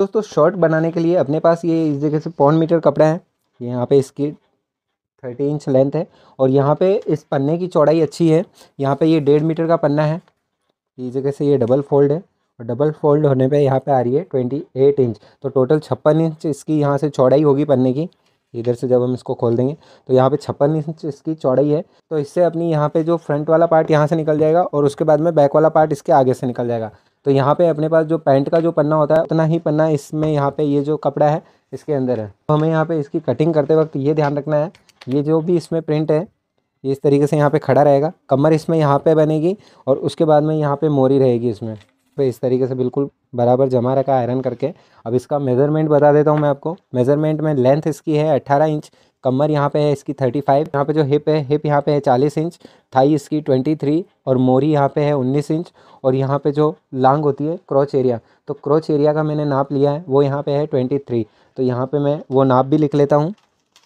दोस्तों शर्ट बनाने के लिए अपने पास ये इस जगह से पौन मीटर कपड़ा है यहाँ पे इसकी थर्टी इंच लेंथ है और यहाँ पे इस पन्ने की चौड़ाई अच्छी है यहाँ पे ये डेढ़ मीटर का पन्ना है इस जगह से ये डबल फोल्ड है और डबल फोल्ड होने पे यहाँ पे आ रही है ट्वेंटी एट इंच तो टोटल छप्पन इंच इसकी यहाँ से चौड़ाई होगी पन्ने की इधर से जब हम इसको खोल देंगे तो यहाँ पे छप्पन इंच इसकी चौड़ाई है तो इससे अपनी यहाँ पे जो फ्रंट वाला पार्ट यहाँ से निकल जाएगा और उसके बाद में बैक वाला पार्ट इसके आगे से निकल जाएगा तो यहाँ पे अपने पास जो पैंट का जो पन्ना होता है उतना ही पन्ना इसमें यहाँ पे ये जो कपड़ा है इसके अंदर है तो हमें यहाँ पे इसकी कटिंग करते वक्त ये ध्यान रखना है ये जो भी इसमें प्रिंट है ये इस तरीके से यहाँ पे खड़ा रहेगा कमर इसमें यहाँ पे बनेगी और उसके बाद में यहाँ पे मोरी रहेगी इसमें तो इस तरीके से बिल्कुल बराबर जमा रखा आयरन करके अब इसका मेज़रमेंट बता देता हूँ मैं आपको मेज़रमेंट में लेंथ इसकी है अट्ठारह इंच कमर यहाँ पे है इसकी थर्टी फाइव यहाँ पे जो हिप है हिप यहाँ पे है चालीस इंच थाई इसकी ट्वेंटी थ्री और मोरी यहाँ पे है उन्नीस इंच और यहाँ पे जो लांग होती है क्रॉच एरिया तो क्रॉच एरिया का मैंने नाप लिया है वो यहाँ पे है ट्वेंटी थ्री तो यहाँ पे मैं वो नाप भी लिख लेता हूँ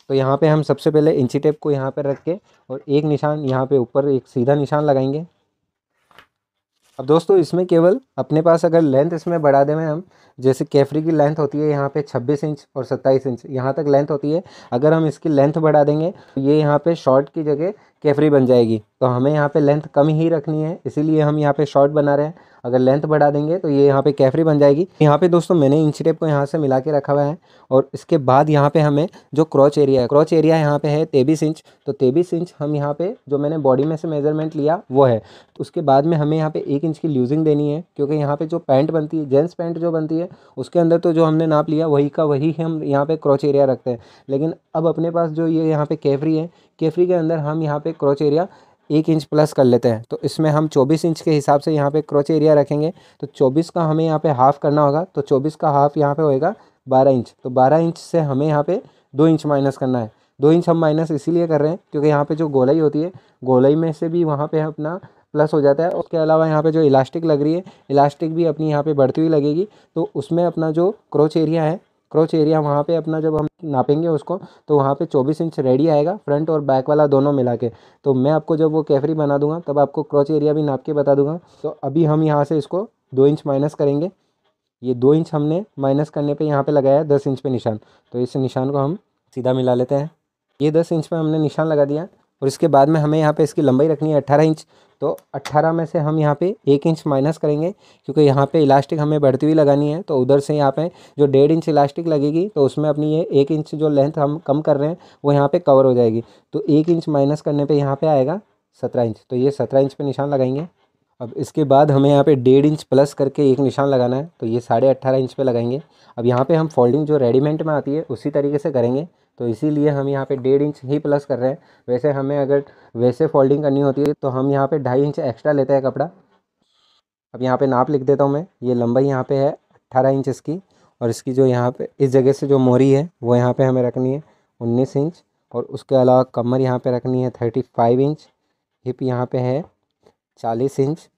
तो यहाँ पे हम सबसे पहले इंची टेप को यहाँ पर रख के और एक निशान यहाँ पर ऊपर एक सीधा निशान लगाएंगे अब दोस्तों इसमें केवल अपने पास अगर लेंथ इसमें बढ़ा दें हम जैसे कैफरी की लेंथ होती है यहाँ पे 26 इंच और 27 इंच यहाँ तक लेंथ होती है अगर हम इसकी लेंथ बढ़ा देंगे तो ये यहाँ पे शॉर्ट की जगह कैफरी बन जाएगी तो हमें यहाँ पे लेंथ कम ही रखनी है इसीलिए हम यहाँ पे शॉर्ट बना रहे हैं अगर लेंथ बढ़ा देंगे तो ये यहाँ पे कैफरी बन जाएगी यहाँ पे दोस्तों मैंने इंच टेप को यहाँ से मिला के रखा हुआ है और इसके बाद यहाँ पे हमें जो क्रॉच एरिया है क्रॉच एरिया यहाँ पे है तेबीस इंच तो तेबीस इंच हम यहाँ पे जो मैंने बॉडी में से मेजरमेंट लिया वो है तो उसके बाद में हमें यहाँ पे एक इंच की लूजिंग देनी है क्योंकि यहाँ पे जो पैंट बनती है जेंट्स पैंट जो बनती है उसके अंदर तो जो हमने नाप लिया वही का वही हम यहाँ पे क्रॉच एरिया रखते हैं लेकिन अब अपने पास जो ये यहाँ पे कैफरी है केफरी के अंदर हम यहाँ पे क्रोच एरिया एक इंच प्लस कर लेते हैं तो इसमें हम 24 इंच के हिसाब से यहाँ पे क्रोच एरिया रखेंगे तो 24 का हमें यहाँ पे हाफ़ करना होगा तो 24 का हाफ़ यहाँ पे होएगा 12 इंच तो 12 इंच से हमें यहाँ पे दो इंच माइनस करना है दो इंच हम माइनस इसीलिए कर रहे हैं क्योंकि यहाँ पे जो गोलाई होती है गोलाई में से भी वहाँ पर अपना प्लस हो जाता है उसके अलावा यहाँ पर जो इलास्टिक लग रही है इलास्टिक भी अपनी यहाँ पर बढ़ती हुई लगेगी तो उसमें अपना जो क्रोच एरिया है क्रोच एरिया वहाँ पे अपना जब हम नापेंगे उसको तो वहाँ पे 24 इंच रेडी आएगा फ्रंट और बैक वाला दोनों मिला के तो मैं आपको जब वो कैफरी बना दूंगा तब आपको क्रोच एरिया भी नाप के बता दूंगा तो अभी हम यहाँ से इसको दो इंच माइनस करेंगे ये दो इंच हमने माइनस करने पे यहाँ पे लगाया है दस इंच पे निशान तो इस निशान को हम सीधा मिला लेते हैं ये दस इंच पर हमने निशान लगा दिया और इसके बाद में हमें यहाँ पर इसकी लंबाई रखनी है अट्ठारह इंच तो 18 में से हम यहाँ पे एक इंच माइनस करेंगे क्योंकि यहाँ पे इलास्टिक हमें बढ़ती हुई लगानी है तो उधर से यहाँ पे जो डेढ़ इंच इलास्टिक लगेगी तो उसमें अपनी ये एक इंच जो लेंथ हम कम कर रहे हैं वो यहाँ पे कवर हो जाएगी तो एक इंच माइनस करने पर यहाँ पर आएगा सत्रह इंच तो ये सत्रह इंच पर निशान लगाएंगे अब इसके बाद हमें यहाँ पे डेढ़ इंच प्लस करके एक निशान लगाना है तो ये साढ़े अट्ठारह इंच पे लगाएंगे अब यहाँ पे हम फोल्डिंग जो रेडीमेड में आती है उसी तरीके से करेंगे तो इसीलिए हम यहाँ पे डेढ़ इंच ही प्लस कर रहे हैं वैसे हमें अगर वैसे फोल्डिंग करनी होती है तो हम यहाँ पे ढाई इंच एक्स्ट्रा लेते हैं कपड़ा अब यहाँ पे नाप लिख देता हूँ मैं ये लंबाई यहाँ पे है अट्ठारह इंच इसकी और इसकी जो यहाँ पे इस जगह से जो मोरी है वो यहाँ पर हमें रखनी है उन्नीस इंच और उसके अलावा कमर यहाँ पर रखनी है थर्टी फाइव इंच हिप यहाँ पर है चालीस इंच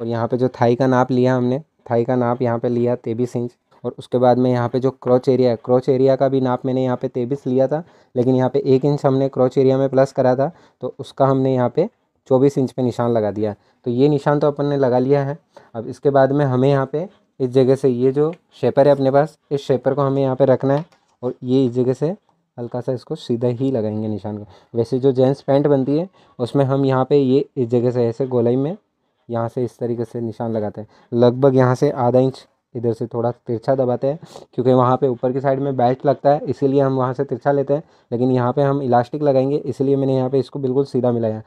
और यहाँ पर जो थाई का नाप लिया हमने थाई का नाप यहाँ पर लिया तेईस इंच और उसके बाद में यहाँ पे जो क्रॉच एरिया है क्रॉच एरिया का भी नाप मैंने यहाँ पे तेबिस लिया था लेकिन यहाँ पे एक इंच हमने क्रॉच एरिया में प्लस करा था तो उसका हमने यहाँ पे चौबीस इंच पे निशान लगा दिया तो ये निशान तो अपन ने लगा लिया है अब इसके बाद में हमें यहाँ पर इस जगह से ये जो शेपर है अपने पास इस शेपर को हमें यहाँ पर रखना है और ये इस जगह से हल्का सा इसको सीधा ही लगाएंगे निशान को वैसे जो जेंट्स पैंट बनती है उसमें हम यहाँ पे ये इस जगह से ऐसे गोलाई में यहाँ से इस तरीके से निशान लगाते हैं लगभग यहाँ से आधा इंच इधर से थोड़ा तिरछा दबाते हैं क्योंकि वहाँ पे ऊपर की साइड में बेल्ट लगता है इसीलिए हम वहाँ से तिरछा लेते हैं लेकिन यहाँ पे हम इलास्टिक लगाएंगे इसीलिए मैंने यहाँ पे इसको बिल्कुल सीधा मिलाया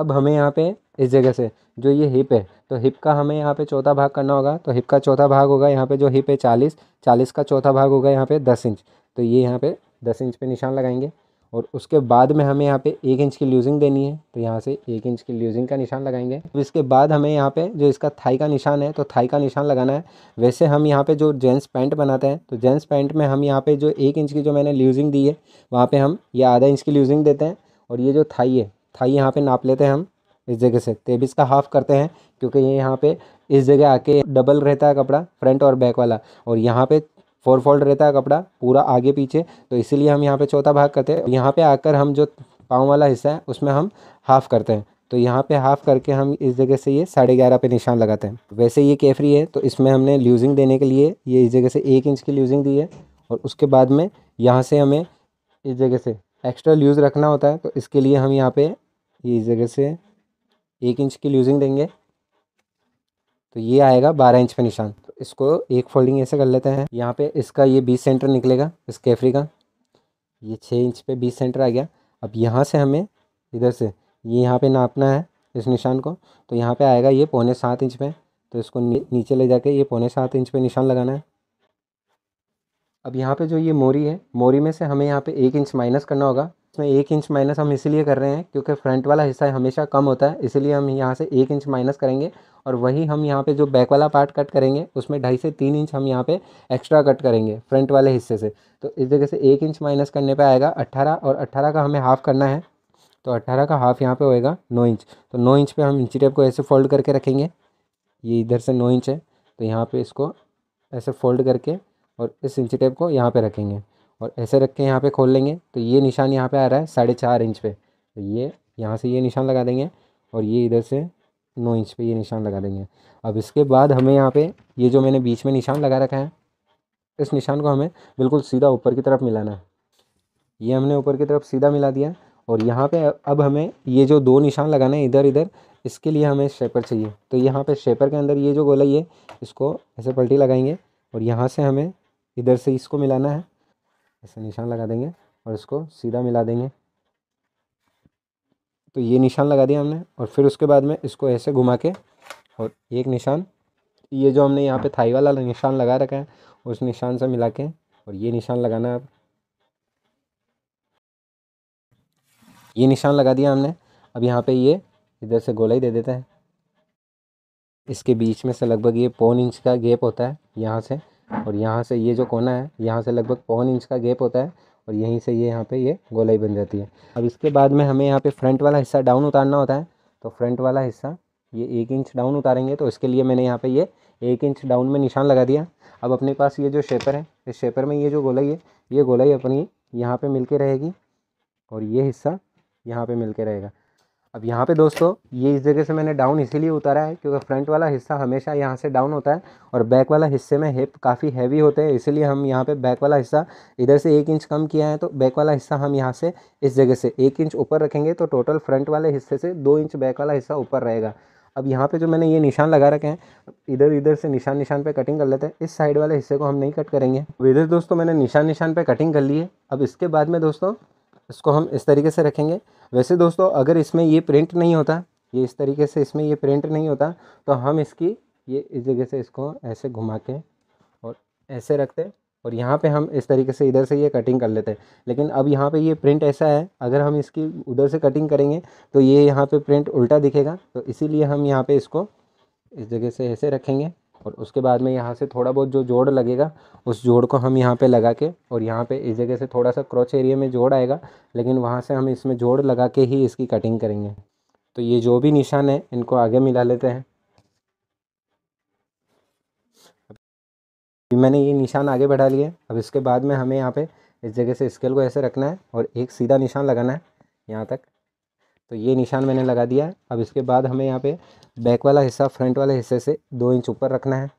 अब हमें यहाँ पे इस जगह से जो ये हिप है तो हिप का हमें यहाँ पे चौथा भाग करना होगा तो हिप का चौथा भाग होगा यहाँ पर जो हिप है चालीस चालीस का चौथा भाग होगा यहाँ पे दस इंच तो ये यहाँ पे दस इंच पर निशान लगाएंगे और उसके बाद में हमें यहाँ पे एक इंच की ल्यूजिंग देनी है तो यहाँ से एक इंच की ल्यूजिंग का निशान लगाएंगे तो इसके बाद हमें यहाँ पे जो इसका थाई का निशान है तो थाई का निशान लगाना है वैसे हम यहाँ पे जो जेंट्स पैंट बनाते हैं तो जेंट्स पैंट में हम यहाँ पे जो एक इंच की जो मैंने ल्यूजिंग दी है वहाँ पर हम ये आधा इंच की ल्यूजिंग देते हैं और ये जो थाई है थाई यहाँ पर नाप लेते हैं हम इस जगह से तेबिस तो का हाफ़ करते हैं क्योंकि ये यहाँ पर इस जगह आके डबल रहता है कपड़ा फ्रंट और बैक वाला और यहाँ पे फोर फोल्ड रहता है कपड़ा पूरा आगे पीछे तो इसीलिए हम यहाँ पे चौथा भाग करते हैं यहाँ पे आकर हम जो पाँव वाला हिस्सा है उसमें हम हाफ़ करते हैं तो यहाँ पे हाफ़ करके हम इस जगह से ये साढ़े ग्यारह पे निशान लगाते हैं वैसे ये केफरी है तो इसमें हमने ल्यूजिंग देने के लिए ये इस जगह से एक इंच की ल्यूजिंग दी है और उसके बाद में यहाँ से हमें इस जगह से एक्स्ट्रा ल्यूज़ रखना होता है तो इसके लिए हम यहाँ पे ये इस जगह से एक इंच की ल्यूजिंग देंगे तो ये आएगा बारह इंच पे निशान तो इसको एक फोल्डिंग ऐसे कर लेते हैं यहाँ पे इसका ये बीस सेंटर निकलेगा इस कैफरी का ये छः इंच पे बीस सेंटर आ गया अब यहाँ से हमें इधर से ये यहाँ पे नापना है इस निशान को तो यहाँ पे आएगा ये पौने सात इंच पे तो इसको नीचे ले जाके ये पौने सात इंच पे निशान लगाना है अब यहाँ पे जो ये मोरी है मोरी में से हमें यहाँ पे एक इंच माइनस करना होगा इसमें एक इंच माइनस हम इसीलिए कर रहे हैं क्योंकि फ्रंट वाला हिस्सा हमेशा कम होता है इसीलिए हम यहाँ से एक इंच माइनस करेंगे और वही हम यहाँ पे जो बैक वाला पार्ट कट करेंगे उसमें ढाई से तीन इंच हम यहाँ पे एक्स्ट्रा कट करेंगे फ्रंट वाले हिस्से से तो इस जगह से एक इंच माइनस करने पर आएगा अट्ठारह और अट्ठारह का हमें हाफ़ करना है तो अट्ठारह का हाफ़ यहाँ पर होएगा नौ इंच तो नौ इंच पर हम इंची टेप को ऐसे फोल्ड करके रखेंगे ये इधर से नौ इंच है तो यहाँ पर इसको ऐसे फोल्ड करके और इस इंची टेप को यहाँ पर रखेंगे और ऐसे रख के यहाँ पे खोल लेंगे तो ये निशान यहाँ पे आ रहा है साढ़े चार इंच पे तो ये यहाँ से ये निशान लगा देंगे और ये इधर से नौ इंच पे ये निशान लगा देंगे अब इसके बाद हमें यहाँ पे ये जो मैंने बीच में निशान लगा रखा है इस निशान को हमें बिल्कुल सीधा ऊपर की तरफ मिलाना है ये हमने ऊपर की तरफ सीधा मिला दिया और यहाँ पर अब हमें ये जो दो निशान लगाना है इधर इधर इसके लिए हमें शेपर चाहिए तो यहाँ पर शेपर के अंदर ये जो गोला है इसको ऐसे पलटी लगाएंगे और यहाँ से हमें इधर से इसको मिलाना है ऐसे निशान लगा देंगे और इसको सीधा मिला देंगे तो ये निशान लगा दिया हमने और फिर उसके बाद में इसको ऐसे घुमा के और एक निशान ये जो हमने यहाँ पे थाई वाला निशान लगा रखा है उस निशान से मिला के और ये निशान लगाना है ये निशान लगा दिया हमने अब यहाँ पे ये इधर से गोला ही दे देता है इसके बीच में से लगभग ये पौन इंच का गेप होता है यहाँ से और यहाँ से ये जो कोना है यहाँ से लगभग पौन इंच का गैप होता है और यहीं से ये यहाँ पे ये गोलाई बन जाती है अब इसके बाद में हमें यहाँ पे फ्रंट वाला हिस्सा डाउन उतारना होता है तो फ्रंट वाला हिस्सा ये एक इंच डाउन उतारेंगे तो इसके लिए मैंने यहाँ पे ये एक इंच डाउन में निशान लगा दिया अब अपने पास ये जो शेपर है इस शेपर में ये जो गोलाई है ये गोलाई अपनी यहाँ पर मिल रहेगी और ये हिस्सा यहाँ पर मिल रहेगा अब यहाँ पे दोस्तों ये इस जगह से मैंने डाउन इसीलिए उतारा है क्योंकि फ्रंट वाला हिस्सा हमेशा यहाँ से डाउन होता है और बैक वाला हिस्से में हिप काफ़ी हैवी होते हैं इसीलिए हम यहाँ पे बैक वाला हिस्सा इधर से एक इंच कम किया है तो बैक वाला हिस्सा हम यहाँ से इस जगह से एक इंच ऊपर रखेंगे तो टोटल फ्रंट वाले हिस्से से दो इंच बैक वाला हिस्सा ऊपर रहेगा अब यहाँ पर जो मैंने ये निशान लगा रखे हैं इधर इधर से निशान निशान पर कटिंग कर लेते हैं इस साइड वाले हिस्से को हम नहीं कट करेंगे इधर दोस्तों मैंने निशान निशान पर कटिंग कर ली है अब इसके बाद में दोस्तों इसको हम इस तरीके से रखेंगे वैसे दोस्तों अगर इसमें ये प्रिंट नहीं होता ये इस तरीके से इसमें ये प्रिंट नहीं होता तो हम इसकी ये इस जगह से इसको ऐसे घुमा के और ऐसे रखते और यहाँ पे हम इस तरीके से इधर से ये कटिंग कर लेते हैं लेकिन अब यहाँ पे ये प्रिंट ऐसा है अगर हम इसकी उधर से कटिंग करेंगे तो ये यहाँ पे प्रिंट उल्टा दिखेगा तो इसीलिए हम यहाँ पे इसको इस जगह से ऐसे रखेंगे और उसके बाद में यहाँ से थोड़ा बहुत जो जोड़ लगेगा उस जोड़ को हम यहाँ पे लगा के और यहाँ पे इस जगह से थोड़ा सा क्रॉच एरिया में जोड़ आएगा लेकिन वहाँ से हम इसमें जोड़ लगा के ही इसकी कटिंग करेंगे तो ये जो भी निशान है इनको आगे मिला लेते हैं मैंने ये निशान आगे बढ़ा लिए अब इसके बाद में हमें यहाँ पे इस जगह से स्केल को ऐसे रखना है और एक सीधा निशान लगाना है यहाँ तक तो ये निशान मैंने लगा दिया है अब इसके बाद हमें यहाँ पे बैक वाला हिस्सा फ्रंट वाले हिस्से से दो इंच ऊपर रखना है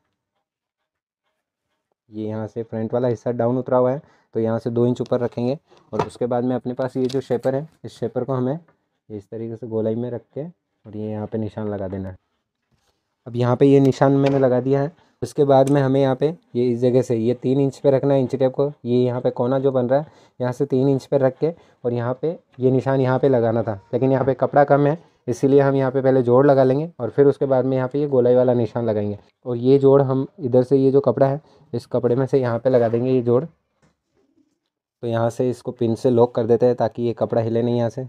ये यहाँ से फ्रंट वाला हिस्सा डाउन उतरा हुआ है तो यहाँ से दो इंच ऊपर रखेंगे और उसके बाद में अपने पास ये जो शेपर है इस शेपर को हमें इस तरीके से गोलाई में रख के और ये यहाँ पर निशान लगा देना है अब यहाँ पर ये निशान मैंने लगा दिया है उसके बाद में हमें यहाँ पे ये इस जगह से ये तीन इंच पे रखना है इंच टेप को ये यहाँ पे कोना जो बन रहा है यहाँ से तीन इंच पे रख के और यहाँ पे ये निशान यहाँ पे लगाना था लेकिन यहाँ पे कपड़ा कम है इसीलिए हम यहाँ पे पहले जोड़ लगा लेंगे और फिर उसके बाद में यहाँ पे ये गोलाई वाला निशान लगाएंगे और ये जोड़ हम इधर से ये जो कपड़ा है इस कपड़े में से यहाँ पर लगा देंगे ये जोड़ तो यहाँ से इसको पिन से लॉक कर देते हैं ताकि ये कपड़ा हिले नहीं यहाँ से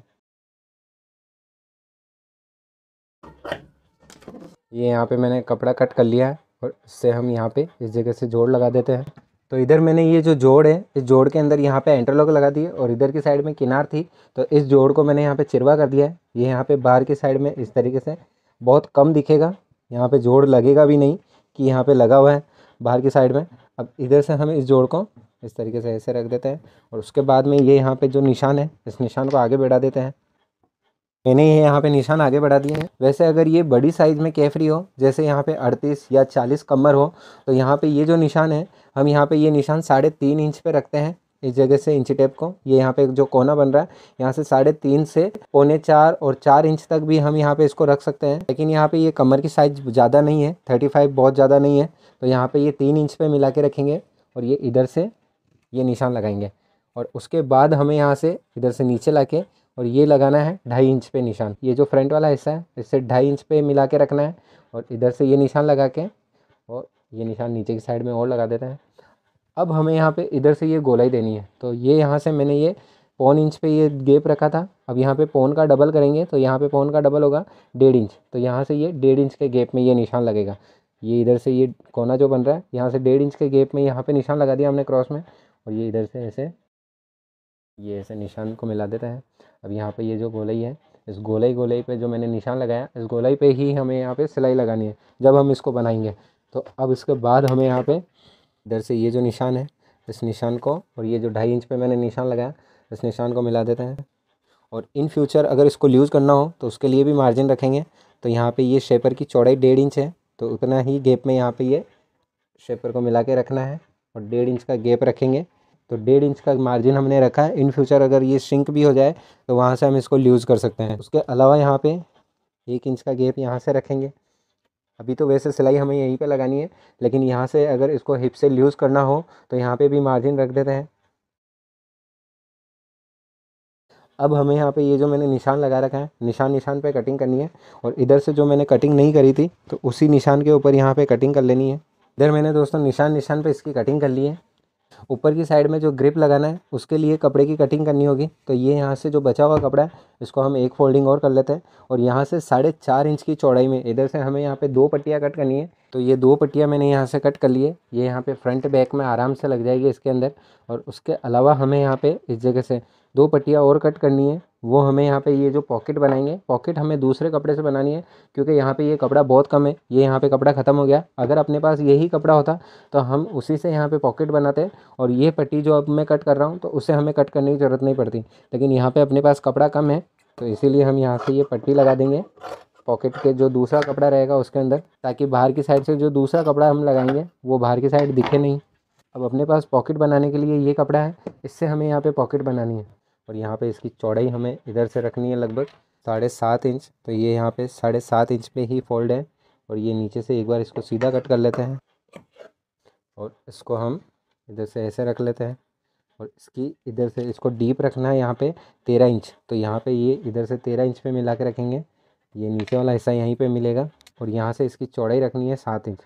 ये यहाँ पे मैंने कपड़ा कट कर लिया है और इससे हम यहाँ पे इस जगह से जोड़ लगा देते हैं तो इधर मैंने ये जो जोड़ है इस जोड़ के अंदर यहाँ पे एंटरलॉक लगा दिए और इधर की साइड में किनार थी तो इस जोड़ को मैंने यहाँ पे चिरवा कर दिया है ये यहाँ पे बाहर की साइड में इस तरीके से बहुत कम दिखेगा यहाँ पे जोड़ लगेगा भी नहीं कि यहाँ पे लगा हुआ है बाहर की साइड में अब इधर से हम इस जोड़ को इस तरीके से ऐसे रख देते हैं और उसके बाद में ये यहाँ पर जो निशान है इस निशान को आगे बैठा देते हैं मैंने ये यहाँ पे निशान आगे बढ़ा दिए हैं वैसे अगर ये बड़ी साइज़ में कैफरी हो जैसे यहाँ पे 38 या 40 कमर हो तो यहाँ पे ये जो निशान है हम यहाँ पे ये निशान साढ़े तीन इंच पे रखते हैं इस जगह से इंची टेप को ये यहाँ पे जो कोना बन रहा है यहाँ से साढ़े तीन से पौने चार और चार इंच तक भी हम यहाँ पे इसको रख सकते हैं लेकिन यहाँ पे ये कमर की साइज़ ज़्यादा नहीं है थर्टी फाइव बहुत ज़्यादा नहीं है तो यहाँ पे ये तीन इंच पे मिला के रखेंगे और ये इधर से ये निशान लगाएंगे और उसके बाद हमें यहाँ से इधर से नीचे ला के और ये लगाना है ढाई इंच पे निशान ये जो फ्रंट वाला हिस्सा है इससे ढाई इंच पे मिला के रखना है और इधर से ये निशान लगा के और ये निशान नीचे की साइड में और लगा देते हैं अब हमें यहाँ पे इधर से ये गोलाई देनी है तो ये यहाँ से मैंने ये पौन इंच पे ये गेप रखा था अब यहाँ पे पौन का डबल करेंगे तो यहाँ पे पौन का डबल होगा डेढ़ इंच तो यहाँ से ये डेढ़ इंच के गेप में ये निशान लगेगा ये इधर से ये कोना जो बन रहा है यहाँ से डेढ़ इंच के गेप में यहाँ पे निशान लगा दिया हमने क्रॉस में और ये इधर से ऐसे ये ऐसे निशान को मिला देते हैं अब यहाँ पे ये जो गोलाई है इस गोलाई गोलाई पे जो मैंने निशान लगाया इस गोलाई पे ही हमें यहाँ पे सिलाई लगानी है जब हम इसको बनाएंगे तो अब इसके बाद हमें यहाँ पे इधर से ये जो निशान है इस निशान को और ये जो ढाई इंच पे मैंने निशान लगाया इस निशान को मिला देते हैं और इन फ्यूचर अगर इसको यूज़ करना हो तो उसके लिए भी मार्जिन रखेंगे तो यहाँ पे ये शेपर की चौड़ाई डेढ़ इंच है तो उतना ही गेप में यहाँ पे ये शेपर को मिला के रखना है और डेढ़ इंच का गेप रखेंगे तो डेढ़ इंच का मार्जिन हमने रखा है इन फ्यूचर अगर ये श्रिंक भी हो जाए तो वहाँ से हम इसको लूज़ कर सकते हैं उसके अलावा यहाँ पे एक इंच का गेप यहाँ से रखेंगे अभी तो वैसे सिलाई हमें यहीं पे लगानी है लेकिन यहाँ से अगर इसको हिप से लूज़ करना हो तो यहाँ पे भी मार्जिन रख देते हैं अब हमें यहाँ पे ये जो मैंने निशान लगा रखा है निशान निशान पे कटिंग करनी है और इधर से जो मैंने कटिंग नहीं करी थी तो उसी निशान के ऊपर यहाँ पर कटिंग कर लेनी है इधर मैंने दोस्तों निशान निशान पर इसकी कटिंग कर ली है ऊपर की साइड में जो ग्रिप लगाना है उसके लिए कपड़े की कटिंग करनी होगी तो ये यहाँ से जो बचा हुआ कपड़ा है इसको हम एक फोल्डिंग और कर लेते हैं और यहाँ से साढ़े चार इंच की चौड़ाई में इधर से हमें यहाँ पे दो पट्टियाँ कट करनी है तो ये दो पट्टियाँ मैंने यहाँ से कट कर लिए ये यहाँ पर फ्रंट बैक में आराम से लग जाएगी इसके अंदर और उसके अलावा हमें यहाँ पर इस जगह से दो पट्टियाँ और कट करनी है वो हमें यहाँ पे ये जो पॉकेट बनाएंगे पॉकेट हमें दूसरे कपड़े से बनानी है क्योंकि यहाँ पे ये कपड़ा बहुत कम है ये यहाँ पे कपड़ा ख़त्म हो गया अगर अपने पास यही कपड़ा होता तो हम उसी से यहाँ पे पॉकेट बनाते और ये पट्टी जो अब मैं कट कर रहा हूँ तो उससे हमें कट करने की ज़रूरत नहीं पड़ती लेकिन यहाँ पर अपने पास कपड़ा कम है तो इसीलिए हम यहाँ से ये पट्टी लगा देंगे पॉकेट के जो दूसरा कपड़ा रहेगा उसके अंदर ताकि बाहर की साइड से जो दूसरा कपड़ा हम लगाएंगे वो बाहर की साइड दिखे नहीं अब अपने पास पॉकेट बनाने के लिए ये कपड़ा है इससे हमें यहाँ पे पॉकेट बनानी है और यहाँ पे इसकी चौड़ाई हमें इधर से रखनी है लगभग साढ़े सात इंच तो ये यहाँ पे साढ़े सात इंच पे ही फोल्ड है और ये नीचे से एक बार इसको सीधा कट कर लेते हैं और इसको हम इधर से ऐसे रख लेते हैं और इसकी इधर से इसको डीप रखना है यहाँ पर तेरह इंच तो यहाँ पर ये इधर से तेरह इंच पर मिला के रखेंगे ये नीचे वाला हिस्सा यहीं पर मिलेगा और यहाँ से इसकी चौड़ाई रखनी है सात इंच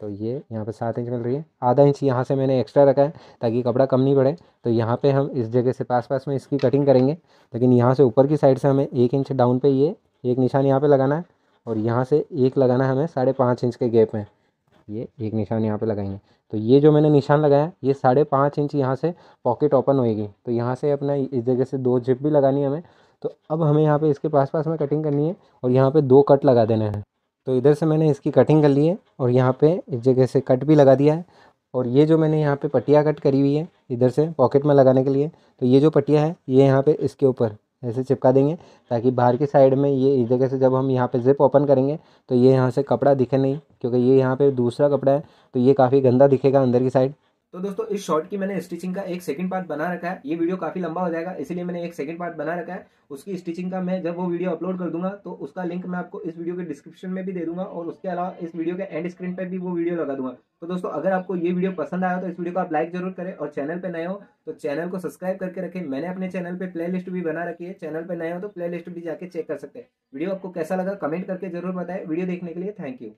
तो ये यहाँ पे सात इंच मिल रही है आधा इंच यहाँ से मैंने एक्स्ट्रा रखा है ताकि कपड़ा कम नहीं पड़े तो यहाँ पे हम इस जगह से पास पास में इसकी कटिंग करेंगे लेकिन यहाँ से ऊपर की साइड से हमें एक इंच डाउन पे ये एक निशान यहाँ पे लगाना है और यहाँ से एक लगाना है हमें साढ़े पाँच इंच के गैप में ये एक निशान यहाँ पर लगाएंगे तो ये जो मैंने निशान लगाया ये साढ़े पाँच इंच यहाँ से पॉकेट ओपन होएगी तो यहाँ से अपना इस जगह से दो जिप भी लगानी है हमें तो अब हमें यहाँ पर इसके पास पास में कटिंग करनी है और यहाँ पर दो कट लगा देना है तो इधर से मैंने इसकी कटिंग कर ली है और यहाँ पे इस जगह से कट भी लगा दिया है और ये जो मैंने यहाँ पे पटिया कट करी हुई है इधर से पॉकेट में लगाने के लिए तो ये जो पटिया है ये यहाँ पे इसके ऊपर ऐसे चिपका देंगे ताकि बाहर की साइड में ये इस जगह से जब हम यहाँ पे जिप ओपन करेंगे तो ये यहाँ से कपड़ा दिखे नहीं क्योंकि ये यहाँ पर दूसरा कपड़ा है तो ये काफ़ी गंदा दिखेगा अंदर की साइड तो दोस्तों इस शॉर्ट की मैंने स्टिचिंग का एक सेकंड पार्ट बना रखा है ये वीडियो काफ़ी लंबा हो जाएगा इसलिए मैंने एक सेकंड पार्ट बना रखा है उसकी स्टिचिंग का मैं जब वो वीडियो अपलोड कर दूंगा तो उसका लिंक मैं आपको इस वीडियो के डिस्क्रिप्शन में भी दे दूंगा और उसके अलावा इस वीडियो के एंड स्क्रीन पर भी वो वीडियो लगा दूंगा तो दोस्तों अगर आपको ये वीडियो पसंद आया तो इस वीडियो को आप लाइक जरूर करें और चैनल पर नए हो तो चैनल को सब्सक्राइब करके रखें मैंने अपने चैनल पर प्ले लिस्ट भी बना रखी है चैनल पर नए हो तो प्ले लिस्ट भी जाकर चेक कर सकते हैं वीडियो आपको कैसा लगा कमेंट करके जरूर बताएं वीडियो देखने के लिए थैंक यू